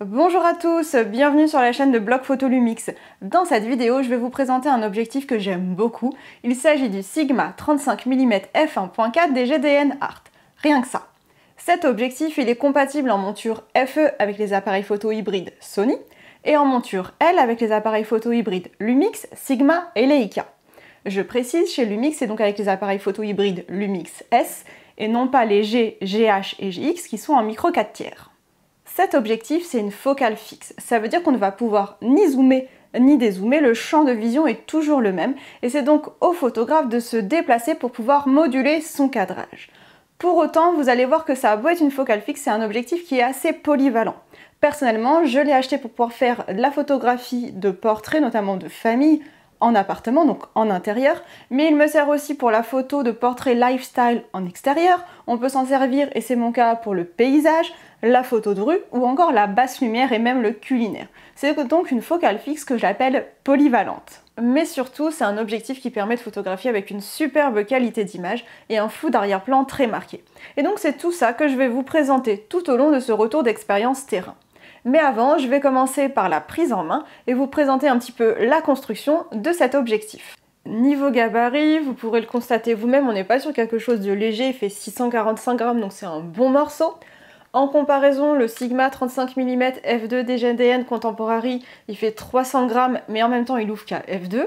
Bonjour à tous, bienvenue sur la chaîne de Blog Photo Lumix. Dans cette vidéo, je vais vous présenter un objectif que j'aime beaucoup. Il s'agit du Sigma 35 mm f1.4 des GDN Art. Rien que ça. Cet objectif, il est compatible en monture FE avec les appareils photo hybrides Sony et en monture L avec les appareils photo hybrides Lumix, Sigma et Leica. Je précise, chez Lumix, c'est donc avec les appareils photo hybrides Lumix S et non pas les G, GH et GX qui sont en micro 4 tiers. Cet objectif, c'est une focale fixe. Ça veut dire qu'on ne va pouvoir ni zoomer ni dézoomer, le champ de vision est toujours le même et c'est donc au photographe de se déplacer pour pouvoir moduler son cadrage. Pour autant, vous allez voir que ça a beau être une focale fixe, c'est un objectif qui est assez polyvalent. Personnellement, je l'ai acheté pour pouvoir faire de la photographie de portraits, notamment de famille, en appartement, donc en intérieur, mais il me sert aussi pour la photo de portrait lifestyle en extérieur. On peut s'en servir, et c'est mon cas, pour le paysage, la photo de rue ou encore la basse lumière et même le culinaire. C'est donc une focale fixe que j'appelle polyvalente. Mais surtout, c'est un objectif qui permet de photographier avec une superbe qualité d'image et un flou d'arrière-plan très marqué. Et donc c'est tout ça que je vais vous présenter tout au long de ce retour d'expérience terrain. Mais avant, je vais commencer par la prise en main et vous présenter un petit peu la construction de cet objectif. Niveau gabarit, vous pourrez le constater vous-même, on n'est pas sur quelque chose de léger, il fait 645 grammes, donc c'est un bon morceau. En comparaison, le Sigma 35 mm f2 DN Contemporary, il fait 300 grammes, mais en même temps il ouvre qu'à f2.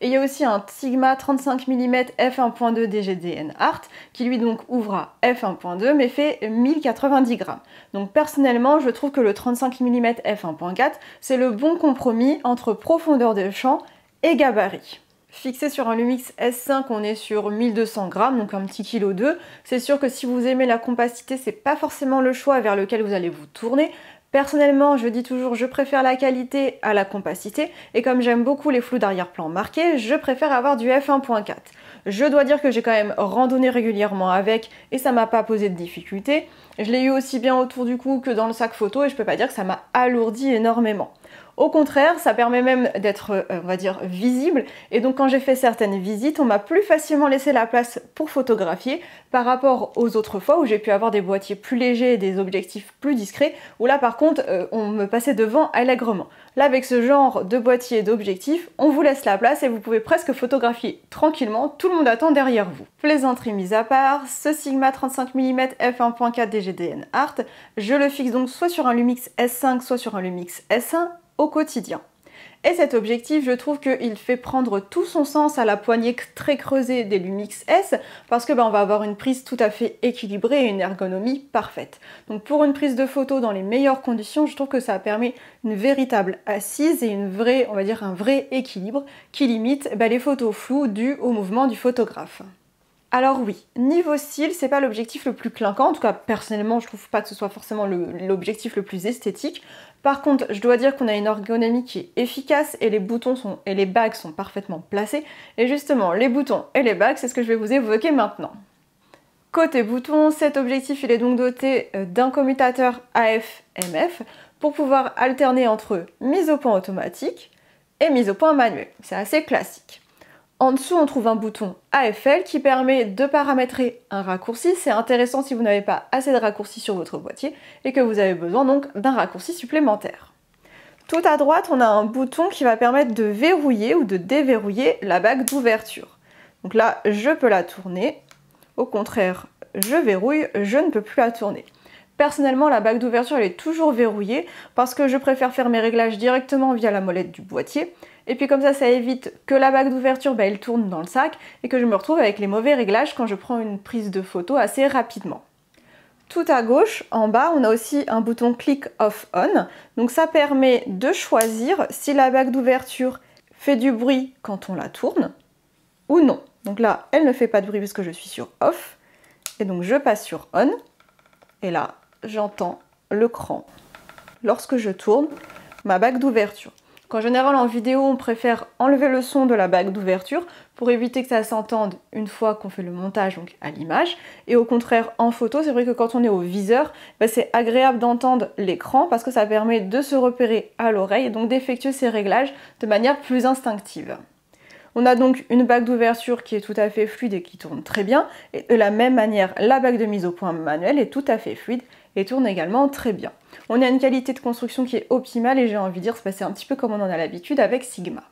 Et il y a aussi un Sigma 35 mm f1.2 DGDN Art qui lui donc ouvre à f1.2 mais fait 1090 grammes. Donc personnellement, je trouve que le 35 mm f1.4 c'est le bon compromis entre profondeur de champ et gabarit. Fixé sur un Lumix S5, on est sur 1200 grammes, donc un petit kilo 2. C'est sûr que si vous aimez la compacité, c'est pas forcément le choix vers lequel vous allez vous tourner, Personnellement, je dis toujours je préfère la qualité à la compacité et comme j'aime beaucoup les flous d'arrière-plan marqués, je préfère avoir du f1.4. Je dois dire que j'ai quand même randonné régulièrement avec et ça m'a pas posé de difficulté. Je l'ai eu aussi bien autour du cou que dans le sac photo et je peux pas dire que ça m'a alourdi énormément. Au contraire, ça permet même d'être, euh, on va dire, visible. Et donc quand j'ai fait certaines visites, on m'a plus facilement laissé la place pour photographier par rapport aux autres fois où j'ai pu avoir des boîtiers plus légers et des objectifs plus discrets, où là par contre, euh, on me passait devant allègrement. Là, avec ce genre de boîtier et d'objectifs, on vous laisse la place et vous pouvez presque photographier tranquillement, tout le monde attend derrière vous. Plaisanterie mise à part, ce Sigma 35 mm f1.4 DGDN Art, je le fixe donc soit sur un Lumix S5, soit sur un Lumix S1, au quotidien. Et cet objectif, je trouve qu'il fait prendre tout son sens à la poignée très creusée des Lumix S parce que ben, on va avoir une prise tout à fait équilibrée et une ergonomie parfaite. Donc pour une prise de photo dans les meilleures conditions, je trouve que ça permet une véritable assise et une vraie, on va dire un vrai équilibre qui limite ben, les photos floues dues au mouvement du photographe alors oui, niveau style, c'est pas l'objectif le plus clinquant. En tout cas, personnellement, je trouve pas que ce soit forcément l'objectif le, plus esthétique. Par contre, je dois dire qu'on a une ergonomie qui est efficace et les boutons sont, et les bagues sont parfaitement placés. Et justement, les boutons et les bagues, c'est ce que je vais vous évoquer maintenant. Côté boutons, cet objectif il est donc doté euh, d'un commutateur AF-MF pour pouvoir alterner entre mise au point automatique et mise au point manuel. C'est assez classique. En dessous, on trouve un bouton AFL qui permet de paramétrer un raccourci. C'est intéressant si vous n'avez pas assez de raccourcis sur votre boîtier et que vous avez besoin donc d'un raccourci supplémentaire. Tout à droite, on a un bouton qui va permettre de verrouiller ou de déverrouiller la bague d'ouverture. Donc là, je peux la tourner. Au contraire, je verrouille, je ne peux plus la tourner. Personnellement, la bague d'ouverture, elle est toujours verrouillée parce que je préfère faire mes réglages directement via la molette du boîtier. Et puis comme ça, ça évite que la bague d'ouverture, bah, elle tourne dans le sac et que je me retrouve avec les mauvais réglages quand je prends une prise de photo assez rapidement. Tout à gauche, en bas, on a aussi un bouton Click Off On. Donc ça permet de choisir si la bague d'ouverture fait du bruit quand on la tourne ou non. Donc là, elle ne fait pas de bruit puisque je suis sur Off. Et donc je passe sur On. Et là, j'entends le cran lorsque je tourne ma bague d'ouverture. En général en vidéo on préfère enlever le son de la bague d'ouverture pour éviter que ça s'entende une fois qu'on fait le montage à l'image et au contraire en photo c'est vrai que quand on est au viseur bah, c'est agréable d'entendre l'écran parce que ça permet de se repérer à l'oreille et donc d'effectuer ses réglages de manière plus instinctive. On a donc une bague d'ouverture qui est tout à fait fluide et qui tourne très bien et de la même manière la bague de mise au point manuelle est tout à fait fluide et tourne également très bien. On a une qualité de construction qui est optimale et j'ai envie de dire c'est un petit peu comme on en a l'habitude avec Sigma.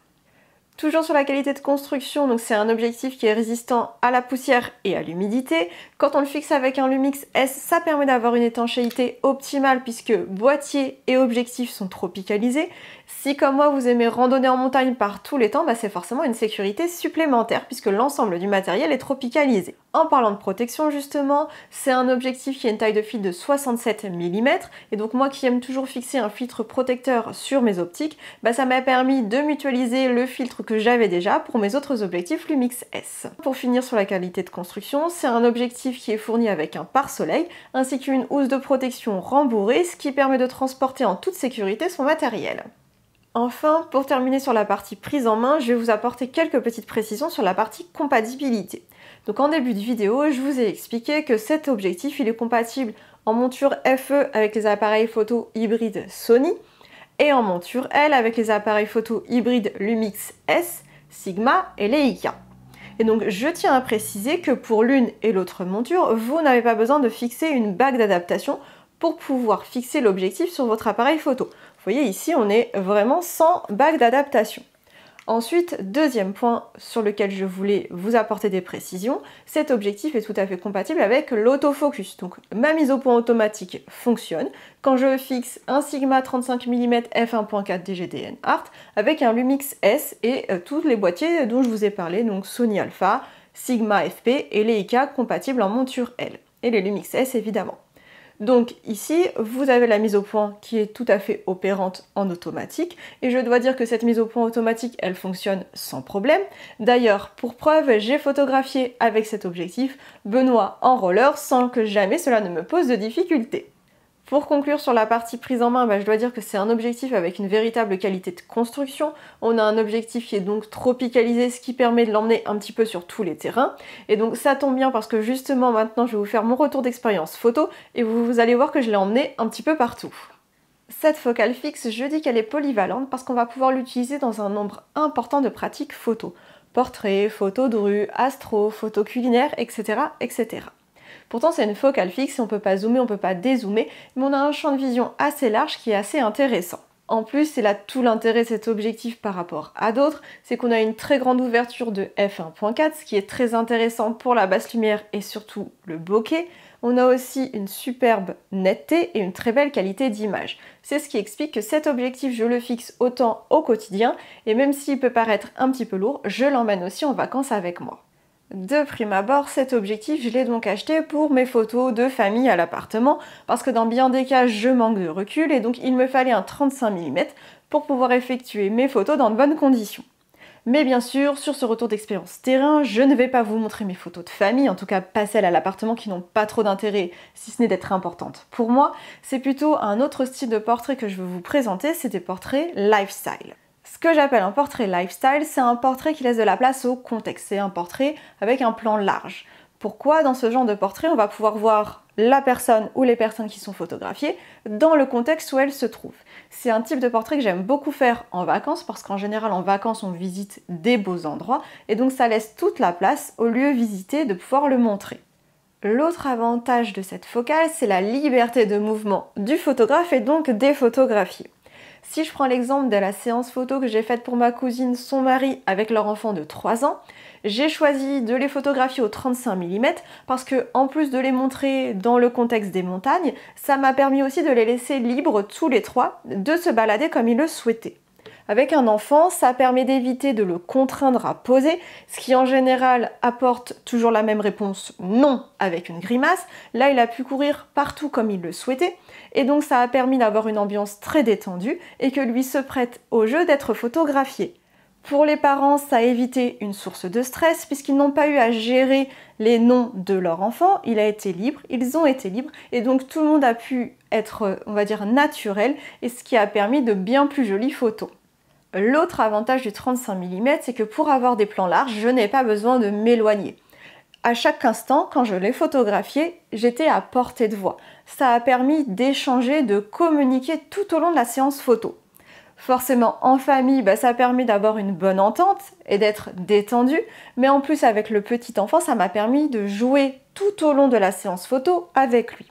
Toujours sur la qualité de construction, donc c'est un objectif qui est résistant à la poussière et à l'humidité. Quand on le fixe avec un Lumix S, ça permet d'avoir une étanchéité optimale puisque boîtier et objectif sont tropicalisés. Si comme moi vous aimez randonner en montagne par tous les temps, bah, c'est forcément une sécurité supplémentaire puisque l'ensemble du matériel est tropicalisé. En parlant de protection justement, c'est un objectif qui a une taille de fil de 67 mm et donc moi qui aime toujours fixer un filtre protecteur sur mes optiques, bah, ça m'a permis de mutualiser le filtre que j'avais déjà pour mes autres objectifs Lumix S. Pour finir sur la qualité de construction, c'est un objectif qui est fourni avec un pare-soleil ainsi qu'une housse de protection rembourrée ce qui permet de transporter en toute sécurité son matériel. Enfin, pour terminer sur la partie prise en main, je vais vous apporter quelques petites précisions sur la partie compatibilité. Donc en début de vidéo, je vous ai expliqué que cet objectif, il est compatible en monture FE avec les appareils photo hybrides Sony et en monture L avec les appareils photo hybrides Lumix S, Sigma et Leica. Et donc je tiens à préciser que pour l'une et l'autre monture, vous n'avez pas besoin de fixer une bague d'adaptation pour pouvoir fixer l'objectif sur votre appareil photo. Vous voyez ici, on est vraiment sans bac d'adaptation. Ensuite, deuxième point sur lequel je voulais vous apporter des précisions, cet objectif est tout à fait compatible avec l'autofocus. Donc ma mise au point automatique fonctionne quand je fixe un Sigma 35 mm f1.4 DGDN Art avec un Lumix S et euh, tous les boîtiers dont je vous ai parlé, donc Sony Alpha, Sigma FP et les IK compatibles en monture L. Et les Lumix S évidemment. Donc ici, vous avez la mise au point qui est tout à fait opérante en automatique. Et je dois dire que cette mise au point automatique, elle fonctionne sans problème. D'ailleurs, pour preuve, j'ai photographié avec cet objectif Benoît en roller sans que jamais cela ne me pose de difficulté. Pour conclure sur la partie prise en main, bah, je dois dire que c'est un objectif avec une véritable qualité de construction. On a un objectif qui est donc tropicalisé, ce qui permet de l'emmener un petit peu sur tous les terrains. Et donc ça tombe bien parce que justement maintenant je vais vous faire mon retour d'expérience photo et vous, allez voir que je l'ai emmené un petit peu partout. Cette focale fixe, je dis qu'elle est polyvalente parce qu'on va pouvoir l'utiliser dans un nombre important de pratiques photo. Portrait, photo de rue, astro, photo culinaire, etc. etc. Pourtant, c'est une focale fixe, on ne peut pas zoomer, on ne peut pas dézoomer, mais on a un champ de vision assez large qui est assez intéressant. En plus, c'est là tout l'intérêt de cet objectif par rapport à d'autres, c'est qu'on a une très grande ouverture de f1.4, ce qui est très intéressant pour la basse lumière et surtout le bokeh. On a aussi une superbe netteté et une très belle qualité d'image. C'est ce qui explique que cet objectif, je le fixe autant au quotidien, et même s'il peut paraître un petit peu lourd, je l'emmène aussi en vacances avec moi. De prime abord, cet objectif, je l'ai donc acheté pour mes photos de famille à l'appartement, parce que dans bien des cas, je manque de recul et donc il me fallait un 35 mm pour pouvoir effectuer mes photos dans de bonnes conditions. Mais bien sûr, sur ce retour d'expérience terrain, je ne vais pas vous montrer mes photos de famille, en tout cas pas celles à l'appartement qui n'ont pas trop d'intérêt, si ce n'est d'être importantes. Pour moi, c'est plutôt un autre style de portrait que je veux vous présenter, c'est des portraits lifestyle. Ce que j'appelle un portrait lifestyle, c'est un portrait qui laisse de la place au contexte, c'est un portrait avec un plan large. Pourquoi dans ce genre de portrait, on va pouvoir voir la personne ou les personnes qui sont photographiées dans le contexte où elles se trouvent. C'est un type de portrait que j'aime beaucoup faire en vacances parce qu'en général en vacances on visite des beaux endroits et donc ça laisse toute la place au lieu visité de pouvoir le montrer. L'autre avantage de cette focale, c'est la liberté de mouvement du photographe et donc des photographies. Si je prends l'exemple de la séance photo que j'ai faite pour ma cousine, son mari, avec leur enfant de 3 ans, j'ai choisi de les photographier au 35 mm parce que, en plus de les montrer dans le contexte des montagnes, ça m'a permis aussi de les laisser libres tous les trois de se balader comme ils le souhaitaient. Avec un enfant, ça permet d'éviter de le contraindre à poser, ce qui en général apporte toujours la même réponse non avec une grimace. Là, il a pu courir partout comme il le souhaitait, et donc ça a permis d'avoir une ambiance très détendue et que lui se prête au jeu d'être photographié. Pour les parents, ça a évité une source de stress puisqu'ils n'ont pas eu à gérer les noms de leur enfant. Il a été libre, ils ont été libres et donc tout le monde a pu être, on va dire, naturel et ce qui a permis de bien plus jolies photos. L'autre avantage du 35 mm, c'est que pour avoir des plans larges, je n'ai pas besoin de m'éloigner. À chaque instant, quand je l'ai photographié, j'étais à portée de voix. Ça a permis d'échanger, de communiquer tout au long de la séance photo. Forcément, en famille, bah, ça a permis d'avoir une bonne entente et d'être détendu, mais en plus avec le petit enfant, ça m'a permis de jouer tout au long de la séance photo avec lui.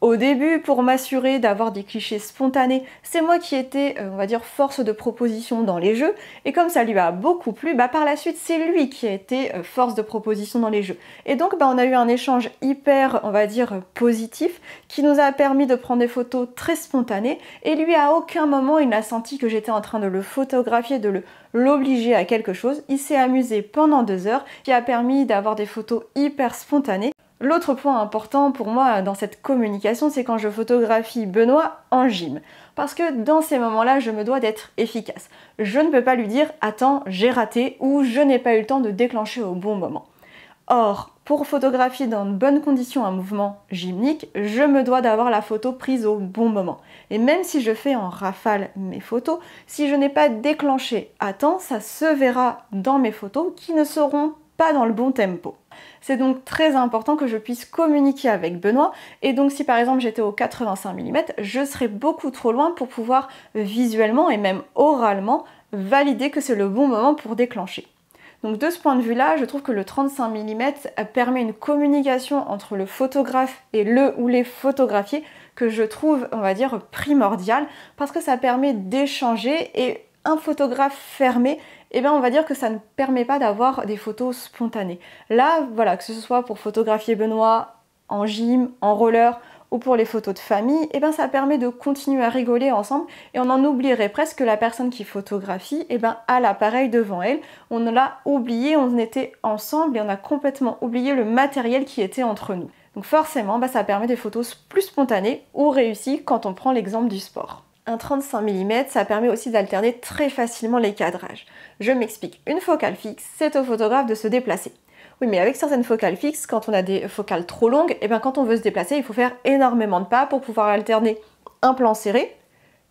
Au début, pour m'assurer d'avoir des clichés spontanés, c'est moi qui étais, euh, on va dire, force de proposition dans les jeux, et comme ça lui a beaucoup plu, bah par la suite c'est lui qui a été euh, force de proposition dans les jeux. Et donc bah, on a eu un échange hyper, on va dire, positif, qui nous a permis de prendre des photos très spontanées, et lui à aucun moment il n'a senti que j'étais en train de le photographier, de le l'obliger à quelque chose. Il s'est amusé pendant deux heures, qui a permis d'avoir des photos hyper spontanées, L'autre point important pour moi dans cette communication, c'est quand je photographie Benoît en gym. Parce que dans ces moments-là, je me dois d'être efficace. Je ne peux pas lui dire attends, j'ai raté ou je n'ai pas eu le temps de déclencher au bon moment. Or, pour photographier dans de bonnes conditions un mouvement gymnique, je me dois d'avoir la photo prise au bon moment. Et même si je fais en rafale mes photos, si je n'ai pas déclenché à temps, ça se verra dans mes photos qui ne seront dans le bon tempo. C'est donc très important que je puisse communiquer avec Benoît. Et donc si par exemple j'étais au 85 mm, je serais beaucoup trop loin pour pouvoir visuellement et même oralement valider que c'est le bon moment pour déclencher. Donc de ce point de vue-là, je trouve que le 35 mm permet une communication entre le photographe et le ou les photographiés que je trouve, on va dire, primordiale parce que ça permet d'échanger et un photographe fermé eh bien on va dire que ça ne permet pas d'avoir des photos spontanées. Là, voilà, que ce soit pour photographier Benoît en gym, en roller ou pour les photos de famille, eh bien ça permet de continuer à rigoler ensemble et on en oublierait presque la personne qui photographie eh bien à l'appareil devant elle. On l'a oublié, on était ensemble et on a complètement oublié le matériel qui était entre nous. Donc forcément, bah, ça permet des photos plus spontanées ou réussies quand on prend l'exemple du sport. Un 35 mm, ça permet aussi d'alterner très facilement les cadrages. Je m'explique, une focale fixe, c'est au photographe de se déplacer. Oui, mais avec certaines focales fixes, quand on a des focales trop longues, et eh bien quand on veut se déplacer, il faut faire énormément de pas pour pouvoir alterner un plan serré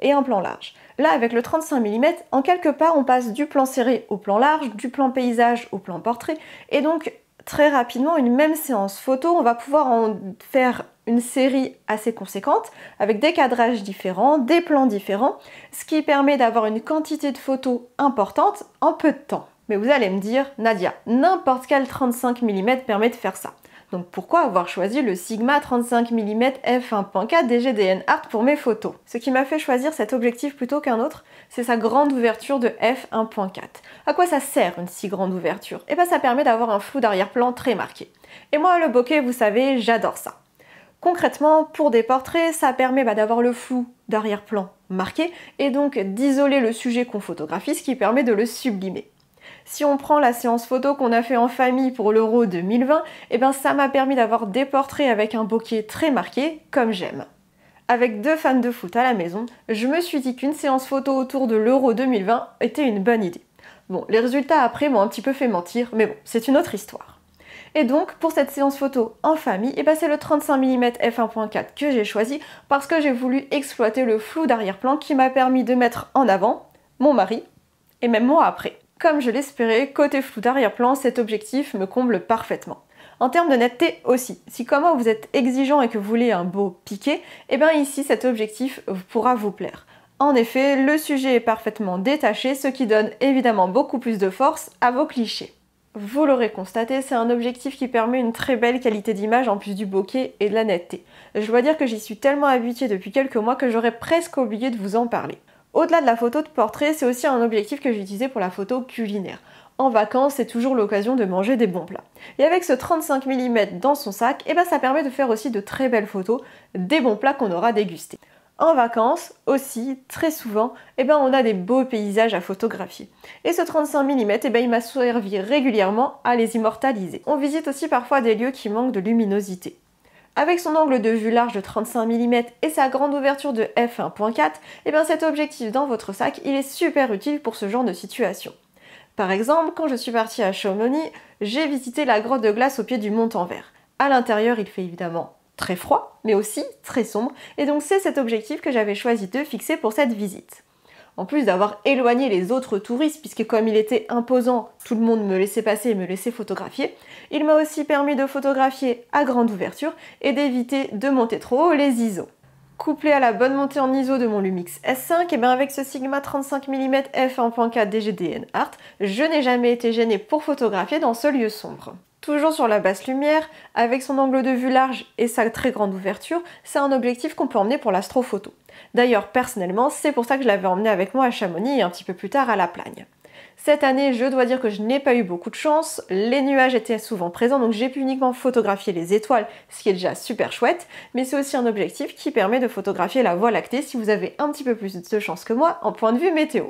et un plan large. Là, avec le 35 mm, en quelques pas, on passe du plan serré au plan large, du plan paysage au plan portrait, et donc très rapidement, une même séance photo, on va pouvoir en faire une série assez conséquente avec des cadrages différents, des plans différents, ce qui permet d'avoir une quantité de photos importante en peu de temps. Mais vous allez me dire, Nadia, n'importe quel 35 mm permet de faire ça. Donc pourquoi avoir choisi le Sigma 35 mm f1.4 DGDN Art pour mes photos Ce qui m'a fait choisir cet objectif plutôt qu'un autre, c'est sa grande ouverture de f1.4. À quoi ça sert une si grande ouverture Eh bien ça permet d'avoir un flou d'arrière-plan très marqué. Et moi le bokeh, vous savez, j'adore ça. Concrètement, pour des portraits, ça permet bah, d'avoir le flou d'arrière-plan marqué et donc d'isoler le sujet qu'on photographie, ce qui permet de le sublimer. Si on prend la séance photo qu'on a fait en famille pour l'Euro 2020, et bien ça m'a permis d'avoir des portraits avec un bokeh très marqué, comme j'aime. Avec deux fans de foot à la maison, je me suis dit qu'une séance photo autour de l'Euro 2020 était une bonne idée. Bon, les résultats après m'ont un petit peu fait mentir, mais bon, c'est une autre histoire. Et donc pour cette séance photo en famille, et eh passé ben, c'est le 35 mm f1.4 que j'ai choisi parce que j'ai voulu exploiter le flou d'arrière-plan qui m'a permis de mettre en avant mon mari et même moi après. Comme je l'espérais, côté flou d'arrière-plan, cet objectif me comble parfaitement. En termes de netteté aussi, si comme moi vous êtes exigeant et que vous voulez un beau piqué, eh bien ici cet objectif pourra vous plaire. En effet, le sujet est parfaitement détaché, ce qui donne évidemment beaucoup plus de force à vos clichés vous l'aurez constaté, c'est un objectif qui permet une très belle qualité d'image en plus du bokeh et de la netteté. Je dois dire que j'y suis tellement habituée depuis quelques mois que j'aurais presque oublié de vous en parler. Au-delà de la photo de portrait, c'est aussi un objectif que j'utilisais pour la photo culinaire. En vacances, c'est toujours l'occasion de manger des bons plats. Et avec ce 35 mm dans son sac, eh ben ça permet de faire aussi de très belles photos des bons plats qu'on aura dégustés en vacances aussi, très souvent, eh ben on a des beaux paysages à photographier. Et ce 35 mm, eh ben il m'a servi régulièrement à les immortaliser. On visite aussi parfois des lieux qui manquent de luminosité. Avec son angle de vue large de 35 mm et sa grande ouverture de f1.4, eh ben cet objectif dans votre sac, il est super utile pour ce genre de situation. Par exemple, quand je suis partie à Chamonix, j'ai visité la grotte de glace au pied du mont Envers. À l'intérieur, il fait évidemment très froid, mais aussi très sombre, et donc c'est cet objectif que j'avais choisi de fixer pour cette visite. En plus d'avoir éloigné les autres touristes, puisque comme il était imposant, tout le monde me laissait passer et me laissait photographier, il m'a aussi permis de photographier à grande ouverture et d'éviter de monter trop haut les ISO. Couplé à la bonne montée en ISO de mon Lumix S5, et eh bien avec ce Sigma 35 mm f1.4 DGDN Art, je n'ai jamais été gênée pour photographier dans ce lieu sombre. Toujours sur la basse lumière, avec son angle de vue large et sa très grande ouverture, c'est un objectif qu'on peut emmener pour l'astrophoto. D'ailleurs, personnellement, c'est pour ça que je l'avais emmené avec moi à Chamonix et un petit peu plus tard à La Plagne. Cette année, je dois dire que je n'ai pas eu beaucoup de chance, les nuages étaient souvent présents, donc j'ai pu uniquement photographier les étoiles, ce qui est déjà super chouette, mais c'est aussi un objectif qui permet de photographier la Voie lactée si vous avez un petit peu plus de chance que moi en point de vue météo.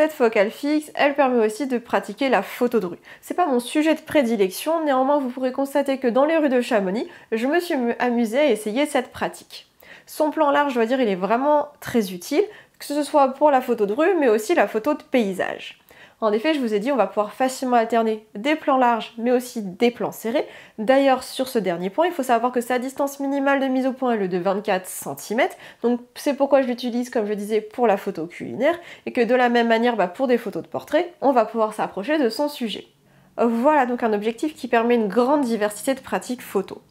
Cette focale fixe, elle permet aussi de pratiquer la photo de rue. C'est pas mon sujet de prédilection, néanmoins vous pourrez constater que dans les rues de Chamonix, je me suis amusée à essayer cette pratique. Son plan large, je dois dire, il est vraiment très utile, que ce soit pour la photo de rue, mais aussi la photo de paysage. En effet, je vous ai dit, on va pouvoir facilement alterner des plans larges, mais aussi des plans serrés. D'ailleurs, sur ce dernier point, il faut savoir que sa distance minimale de mise au point est le de 24 cm. Donc c'est pourquoi je l'utilise, comme je disais, pour la photo culinaire, et que de la même manière, bah, pour des photos de portrait, on va pouvoir s'approcher de son sujet. Voilà donc un objectif qui permet une grande diversité de pratiques photo.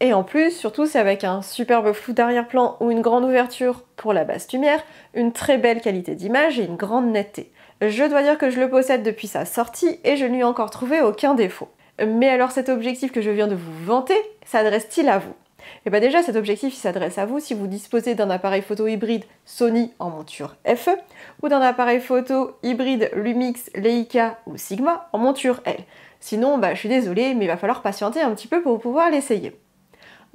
Et en plus, surtout, c'est avec un superbe flou d'arrière-plan ou une grande ouverture pour la basse lumière, une très belle qualité d'image et une grande netteté. Je dois dire que je le possède depuis sa sortie et je n'ai encore trouvé aucun défaut. Mais alors cet objectif que je viens de vous vanter s'adresse-t-il à vous et eh bien déjà, cet objectif s'adresse à vous si vous disposez d'un appareil photo hybride Sony en monture FE ou d'un appareil photo hybride Lumix, Leica ou Sigma en monture L. Sinon, bah, je suis désolée, mais il va falloir patienter un petit peu pour pouvoir l'essayer.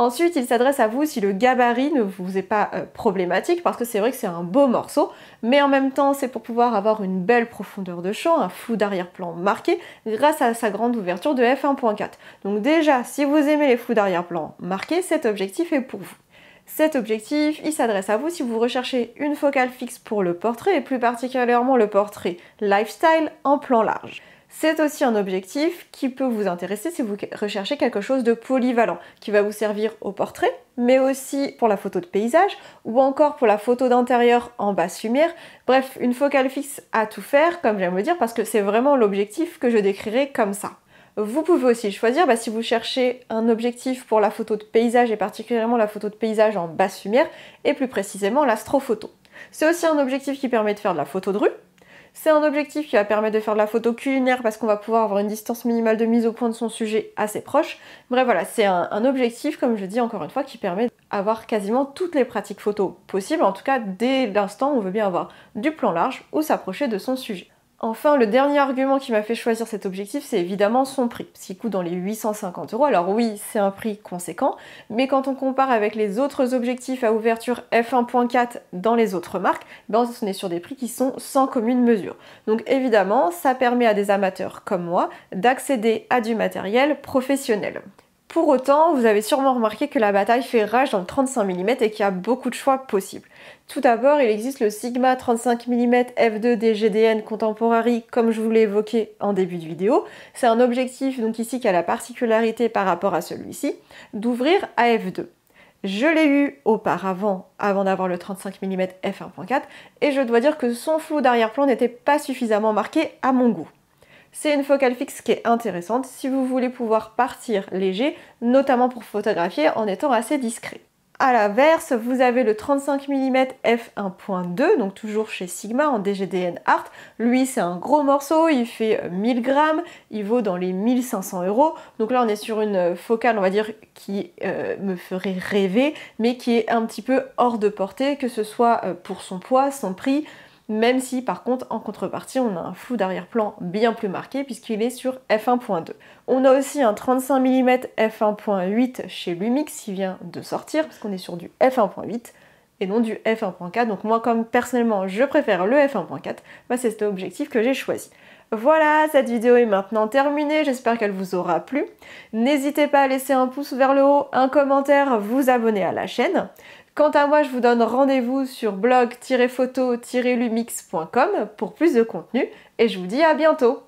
Ensuite, il s'adresse à vous si le gabarit ne vous est pas euh, problématique, parce que c'est vrai que c'est un beau morceau, mais en même temps, c'est pour pouvoir avoir une belle profondeur de champ, un flou d'arrière-plan marqué, grâce à sa grande ouverture de f1.4. Donc déjà, si vous aimez les flous d'arrière-plan marqués, cet objectif est pour vous. Cet objectif, il s'adresse à vous si vous recherchez une focale fixe pour le portrait et plus particulièrement le portrait lifestyle en plan large. C'est aussi un objectif qui peut vous intéresser si vous recherchez quelque chose de polyvalent, qui va vous servir au portrait, mais aussi pour la photo de paysage, ou encore pour la photo d'intérieur en basse lumière. Bref, une focale fixe à tout faire, comme j'aime le dire, parce que c'est vraiment l'objectif que je décrirai comme ça. Vous pouvez aussi choisir, bah, si vous cherchez un objectif pour la photo de paysage et particulièrement la photo de paysage en basse lumière et plus précisément l'astrophoto. C'est aussi un objectif qui permet de faire de la photo de rue, c'est un objectif qui va permettre de faire de la photo culinaire parce qu'on va pouvoir avoir une distance minimale de mise au point de son sujet assez proche. Bref, voilà, c'est un, objectif, comme je dis encore une fois, qui permet d'avoir quasiment toutes les pratiques photo possibles. En tout cas, dès l'instant, où on veut bien avoir du plan large ou s'approcher de son sujet. Enfin, le dernier argument qui m'a fait choisir cet objectif, c'est évidemment son prix, parce coûte dans les 850 euros. Alors oui, c'est un prix conséquent, mais quand on compare avec les autres objectifs à ouverture f1.4 dans les autres marques, ben on est sur des prix qui sont sans commune mesure. Donc évidemment, ça permet à des amateurs comme moi d'accéder à du matériel professionnel. Pour autant, vous avez sûrement remarqué que la bataille fait rage dans le 35 mm et qu'il y a beaucoup de choix possibles. Tout d'abord, il existe le Sigma 35 mm f2 dgdn Contemporary, comme je vous l'ai évoqué en début de vidéo. C'est un objectif donc ici qui a la particularité par rapport à celui-ci d'ouvrir à f2. Je l'ai eu auparavant, avant d'avoir le 35 mm f1.4, et je dois dire que son flou d'arrière-plan n'était pas suffisamment marqué à mon goût. C'est une focale fixe qui est intéressante si vous voulez pouvoir partir léger, notamment pour photographier en étant assez discret. À l'inverse, vous avez le 35 mm f1.2, donc toujours chez Sigma en DGDN Art. Lui, c'est un gros morceau, il fait 1000 grammes, il vaut dans les 1500 euros. Donc là, on est sur une focale, on va dire, qui euh, me ferait rêver, mais qui est un petit peu hors de portée, que ce soit euh, pour son poids, son prix, même si par contre en contrepartie on a un flou d'arrière-plan bien plus marqué puisqu'il est sur f1.2. On a aussi un 35 mm f1.8 chez Lumix qui vient de sortir puisqu'on est sur du f1.8 et non du f1.4 donc moi comme personnellement je préfère le f1.4 bah, c'est cet objectif que j'ai choisi. Voilà, cette vidéo est maintenant terminée, j'espère qu'elle vous aura plu. N'hésitez pas à laisser un pouce vers le haut, un commentaire, vous abonner à la chaîne. Quant à moi, je vous donne rendez-vous sur blog-photo-lumix.com pour plus de contenu et je vous dis à bientôt